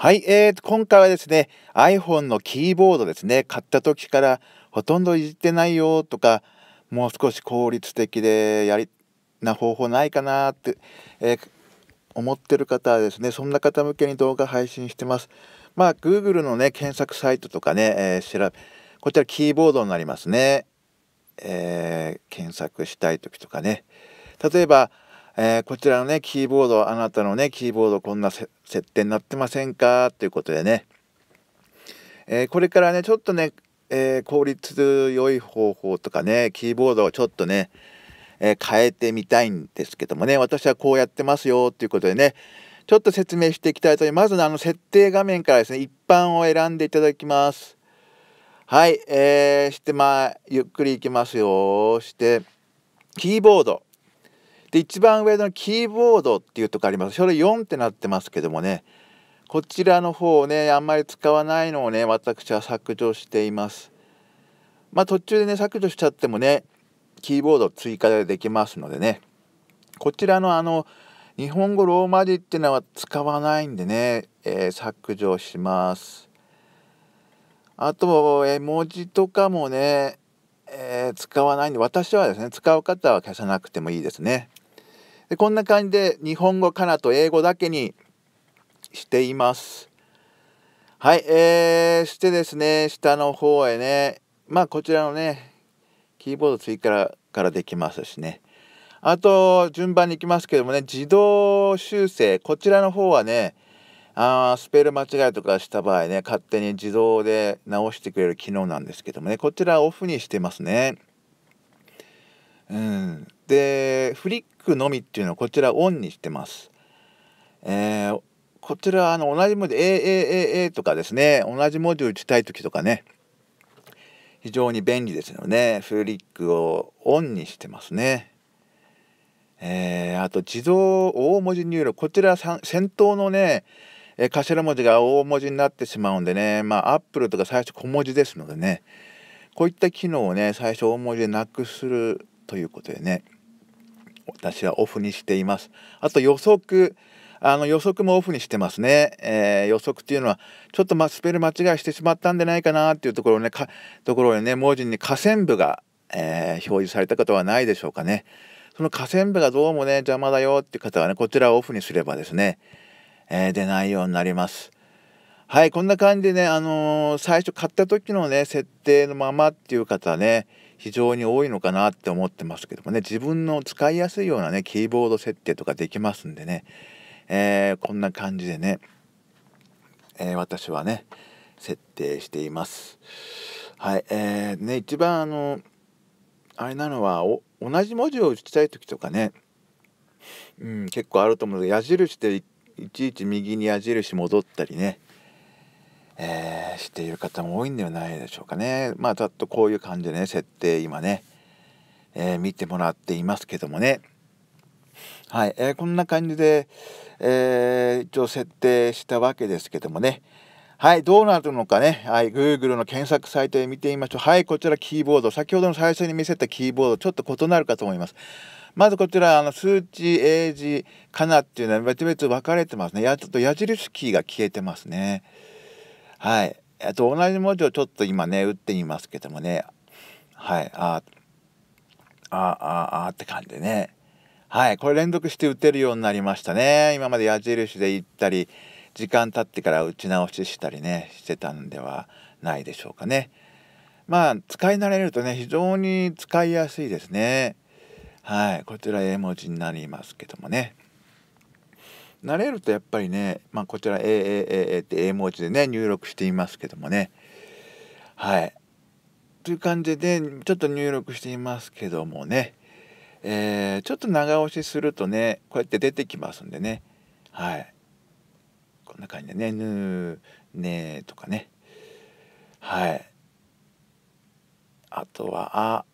はい、えー、今回はですね iPhone のキーボードですね買った時からほとんどいじってないよとかもう少し効率的でやりな方法ないかなって、えー、思ってる方はですねそんな方向けに動画配信してますまあ Google のね検索サイトとかね、えー、調べこちらキーボードになりますね、えー、検索したい時とかね例えばえー、こちらのね、キーボード、あなたのね、キーボードこんな設定になってませんかということでね、えー、これからね、ちょっとね、えー、効率良い方法とかね、キーボードをちょっとね、え変えてみたいんですけどもね、私はこうやってますよということでね、ちょっと説明していきたいと思います。まずあの設定画面からですね、一般を選んでいただきます。はい、えー、して、まあ、ゆっくりいきますよ。して、キーボード。で一番上のキーボードっていうとこありますそれ4ってなってますけどもねこちらの方をねあんまり使わないのをね私は削除していますまあ途中でね削除しちゃってもねキーボード追加でできますのでねこちらのあの日本語ローマ字っていうのは使わないんでね、えー、削除しますあと絵文字とかもね、えー、使わないんで私はですね使う方は消さなくてもいいですねでこんな感じで日本語かなと英語だけにしています。はい、えー、してですね、下の方へね、まあこちらのね、キーボード追加からできますしね。あと、順番にいきますけどもね、自動修正、こちらの方はね、あスペル間違いとかした場合ね、勝手に自動で直してくれる機能なんですけどもね、こちらオフにしてますね。うん。でフリックのみっていうのはこちらオンにしてます。えー、こちらあの同じ文字 AAAA とかですね同じ文字を打ちたい時とかね非常に便利ですのでフリックをオンにしてますね。えー、あと自動大文字入力こちら先頭のね頭文字が大文字になってしまうんでねまあアップルとか最初小文字ですのでねこういった機能をね最初大文字でなくするということでね私はオフにしています。あと予測あの予測もオフにしてますね、えー、予測っていうのはちょっとまスペル間違いしてしまったんじゃないかなっていうところをねかところでね文字に下線部が、えー、表示されたことはないでしょうかねその下線部がどうもね邪魔だよっていう方はねこちらをオフにすればですね、えー、出ないようになりますはいこんな感じでねあの最初買った時のね設定のままっていう方はね非常に多いのかなって思ってますけどもね自分の使いやすいようなねキーボード設定とかできますんでね、えー、こんな感じでね、えー、私はね設定しています。はいえーね、一番あのあれなのは同じ文字を打ちたい時とかね、うん、結構あると思うので矢印でいちいち右に矢印戻ったりねえー、している方も多いんではないでしょうかね。まあざっとこういう感じでね設定今ね、えー、見てもらっていますけどもね。はい、えー、こんな感じで、えー、一応設定したわけですけどもね。はい、どうなるのかね、はい、Google の検索サイトで見てみましょう。はい、こちらキーボード。先ほどの最初に見せたキーボード、ちょっと異なるかと思います。まずこちら、あの数値、英字、かなっていうのは別々分かれてますね。やちょっと矢印キーが消えてますね。はい。えっと、同じ文字をちょっと今ね、打ってみますけどもね、はい、あ、あ、あ、あって感じでね。はい、これ連続して打てるようになりましたね。今まで矢印で行ったり、時間経ってから打ち直ししたりね、してたんではないでしょうかね。まあ、使い慣れるとね、非常に使いやすいですね。はい、こちら絵文字になりますけどもね。慣れるとやっぱりね、まあ、こちら AAAA って A 文字でね入力していますけどもねはいという感じでちょっと入力していますけどもね、えー、ちょっと長押しするとねこうやって出てきますんでねはいこんな感じでね「ぬねとかねはいあとは「あ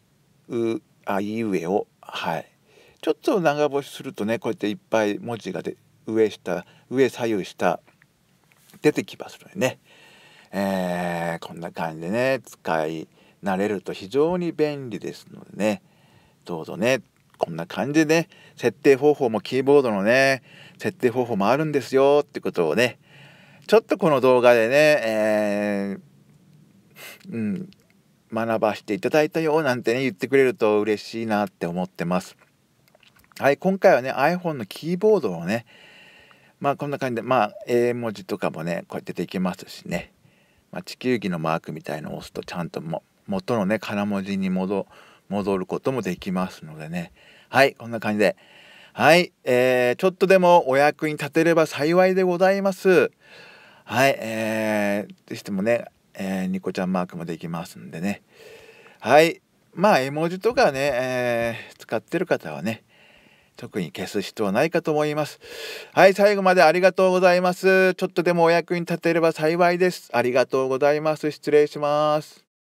うあいうえをはいちょっと長押しするとねこうやっていっぱい文字がで上下上左右下出てきますのでね、えー、こんな感じでね使い慣れると非常に便利ですのでねどうぞねこんな感じでね設定方法もキーボードのね設定方法もあるんですよってことをねちょっとこの動画でね、えー、うん、学ばしていただいたよなんてね言ってくれると嬉しいなって思ってます。はい今回はね iPhone のキーボードをねまあこんな感じで、まあ、A 文字とかもねこうやってできますしね、まあ、地球儀のマークみたいのを押すとちゃんとも元のね空文字に戻ることもできますのでねはいこんな感じではい、えー、ちょっとでもお役に立てれば幸いでございます。はい、えー、ぜしてもね、えー、ニコちゃんマークもできますんでね。はい、まあ絵文字とかね、えー、使ってる方はね、特に消す必要はないかと思います。はい、最後までありがとうございます。ちょっとでもお役に立てれば幸いです。ありがとうございます。失礼します。